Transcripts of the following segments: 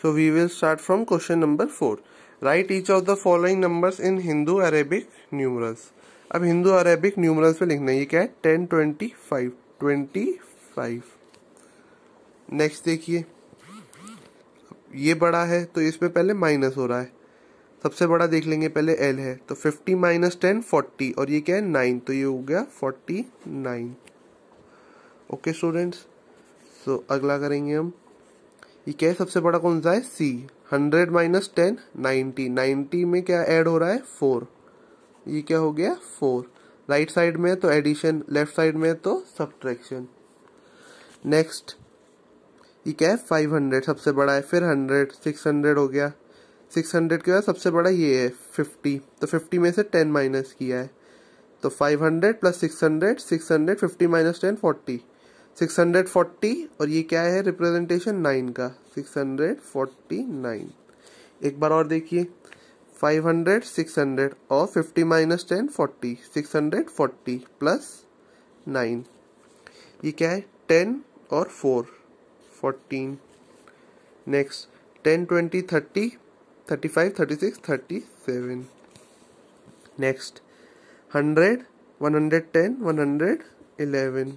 So we will start from question number 4. Write each of the following numbers in Hindu Arabic numerals. अब Hindu Arabic numerals पे लिखना ये क्या है ten twenty five twenty five next देखिए ये बड़ा है तो इसमें पहले माइनस हो रहा है सबसे बड़ा देख लेंगे पहले एल है तो फिफ्टी माइनस टेन फोर्टी और ये क्या है नाइन तो ये हो गया forty nine okay students so अगला करेंगे हम ये क्या है सबसे बड़ा कौन सा है C hundred minus ten ninety ninety में क्या ऐड हो रहा है फोर ये क्या हो गया फोर राइट साइड में तो एडिशन लेफ्ट साइड में तो सब्ट्रैक्शन नेक्स्ट ये क्या है फाइव हंड्रेड सबसे बड़ा है फिर हंड्रेड सिक्स हंड्रेड हो गया सिक्स हंड्रेड के बाद सबसे बड़ा ये है फिफ्टी तो फिफ्टी में से टेन माइनस किया है तो five hundred plus six hundred six hundred fifty minus ten forty six hundred forty और ये क्या है रिप्रेजेंटेशन नाइन का सिक्स हंड्रेड फोर्टी नाइन एक बार और देखिए फाइव हंड्रेड सिक्स हंड्रेड और fifty minus ten forty six hundred forty plus nine ये क्या है टेन और four fourteen next ten twenty thirty thirty five thirty six thirty seven next hundred one hundred ten one hundred eleven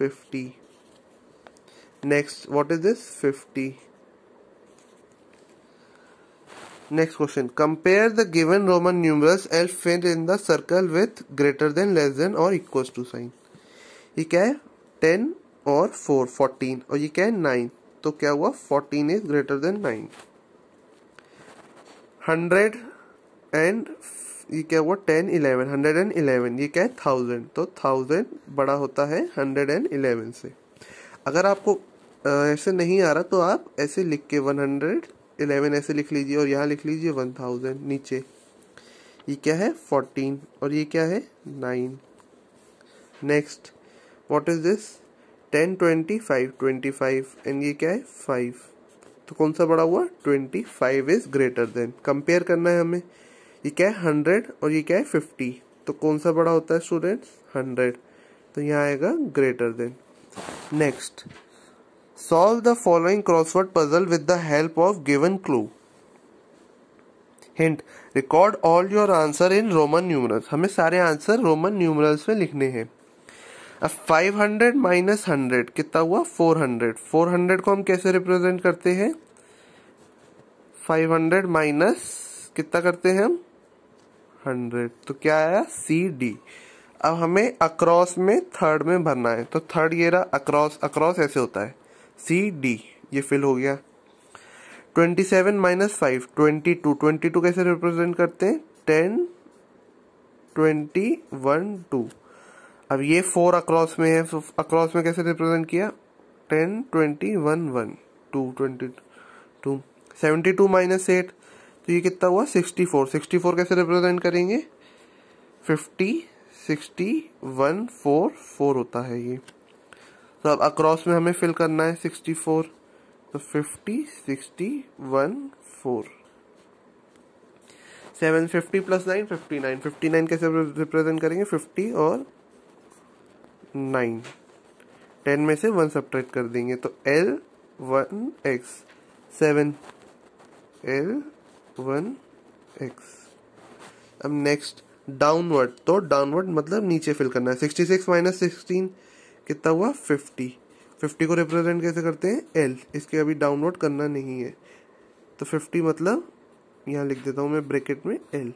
50 next what is this 50 next question compare the given roman numerals l fit in the circle with greater than less than or equals to sign ये क्या है ten और four fourteen और ये क्या है nine तो क्या हुआ fourteen is greater than nine hundred and ये क्या हुआ ten eleven hundred and eleven ये क्या है थाउजेंड तो थाउजेंड बड़ा होता है हंड्रेड एंड इलेवन से अगर आपको ऐसे नहीं आ रहा तो आप ऐसे लिख के वन हंड्रेड इलेवन ऐसे लिख लीजिए और यहाँ लिख लीजिए वन थाउजेंड नीचे ये क्या है फोर्टीन और ये क्या है nine next what is this ten twenty five twenty five and ये क्या है फाइव तो कौन सा बड़ा हुआ twenty five is greater than compare करना है हमें ये क्या है हंड्रेड और ये क्या है फिफ्टी तो कौन सा बड़ा होता है स्टूडेंट हंड्रेड तो यहाँ आएगा greater than next solve the following crossword puzzle with the help of given clue hint record all your answer in Roman numerals हमें सारे आंसर रोमन न्यूमरल्स में लिखने हैं अब 500 माइनस हंड्रेड कितना हुआ 400 400 को हम कैसे रिप्रेजेंट करते हैं 500 माइनस कितना करते हैं हम हंड्रेड तो क्या आया सी डी अब हमें अक्रॉस में थर्ड में भरना है तो थर्ड ये रहा अक्रॉस अक्रॉस ऐसे होता है सी डी ये फिल हो गया twenty seven minus five twenty two twenty two कैसे रिप्रेजेंट करते हैं टेन ट्वेंटी वन टू अब ये फोर अक्रॉस में है अक्रॉस तो में कैसे रिप्रेजेंट किया ten twenty one one two twenty two seventy two minus eight तो ये कितना हुआ सिक्सटी फोर सिक्सटी फोर कैसे रिप्रेजेंट करेंगे fifty sixty one four four होता है ये तो अब अक्रॉस में हमें फिल करना है सिक्सटी फोर तो fifty sixty one four seven fifty plus nine fifty nine fifty nine कैसे रिप्रेजेंट करेंगे फिफ्टी और नाइन टेन में से वन सब्ट्रैक्ट कर देंगे तो L one X seven L one X अब नेक्स्ट डाउनवर्ड तो डाउनवर्ड मतलब नीचे फिल करना है सिक्सटी सिक्स माइनस सिक्सटीन कितना हुआ फिफ्टी फिफ्टी को रिप्रेजेंट कैसे करते हैं एल इसके अभी डाउनवर्ड करना नहीं है तो फिफ्टी मतलब यहाँ लिख देता हूँ मैं ब्रैकेट में L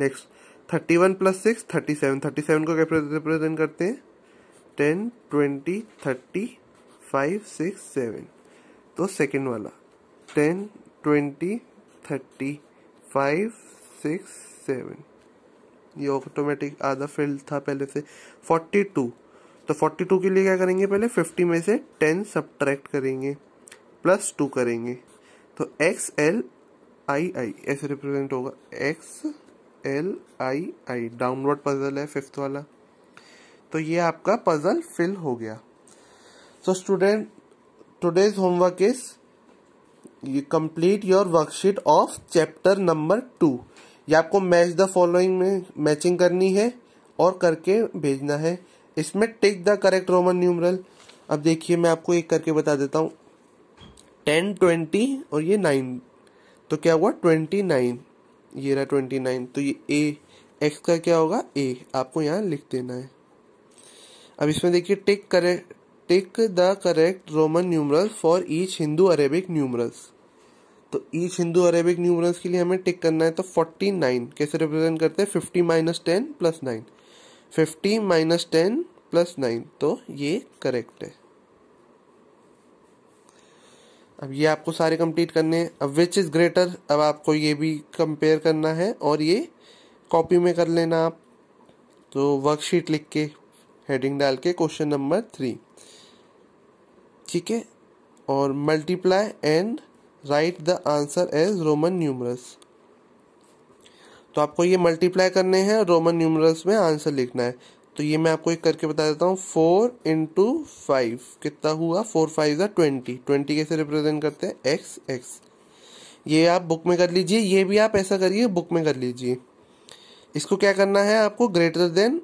next thirty one plus six thirty seven thirty seven को रिप्रेजेंट करते हैं ten twenty thirty five six seven तो सेकेंड वाला ten twenty thirty five six seven ये ऑटोमेटिक आधा फील्ड था पहले से फोर्टी टू तो फोर्टी टू के लिए क्या करेंगे पहले फिफ्टी में से टेन सब्ट्रैक्ट करेंगे प्लस टू करेंगे तो एक्स एल आई आई ऐसे रिप्रेजेंट होगा X L I I downward puzzle है फिफ्थ वाला तो ये आपका पजल फिल हो गया so student today's homework is complete complete your worksheet of chapter two ये आपको मैच द फॉलोइंग में मैचिंग करनी है और करके भेजना है इसमें take the correct Roman numeral अब देखिए मैं आपको एक करके बता देता हूँ टेन ट्वेंटी और ये नाइन तो क्या हुआ ट्वेंटी नाइन ये रहा ट्वेंटी नाइन तो ये ए एक्स का क्या होगा ए आपको यहाँ लिख देना है अब इसमें देखिए take correct take the correct Roman numeral for each Hindu Arabic numerals तो ईच हिंदू अरेबिक न्यूमरल्स के लिए हमें टिक करना है तो फोर्टी नाइन कैसे रिप्रेजेंट करते हैं fifty minus ten plus nine fifty minus ten plus nine तो ये करेक्ट है अब ये आपको सारे कंप्लीट करने हैं अब विच इज़ ग्रेटर अब आपको ये भी कंपेयर करना है और ये कॉपी में कर लेना आप तो वर्कशीट लिख के हेडिंग डाल के क्वेश्चन नंबर थ्री ठीक है और multiply and write the answer as Roman numerals तो आपको ये मल्टीप्लाई करने हैं रोमन न्यूमरल्स में आंसर लिखना है तो ये मैं आपको एक करके बता देता हूँ फोर इंटू फाइव कितना हुआ फोर फाइव या ट्वेंटी ट्वेंटी कैसे रिप्रेजेंट करते हैं एक्स एक्स ये आप बुक में कर लीजिए ये भी आप ऐसा करिए बुक में कर लीजिए इसको क्या करना है आपको greater than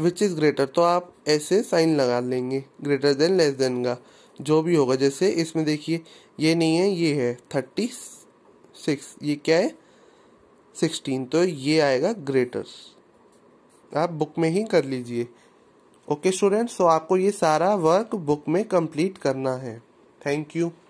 which is greater तो आप ऐसे साइन लगा लेंगे ग्रेटर देन लेस देन का जो भी होगा जैसे इसमें देखिए ये नहीं है ये है थर्टी सिक्स ये क्या है सिक्सटीन तो ये आएगा ग्रेटर आप बुक में ही कर लीजिए ओके स्टूडेंट्स तो आपको ये सारा वर्क बुक में कंप्लीट करना है थैंक यू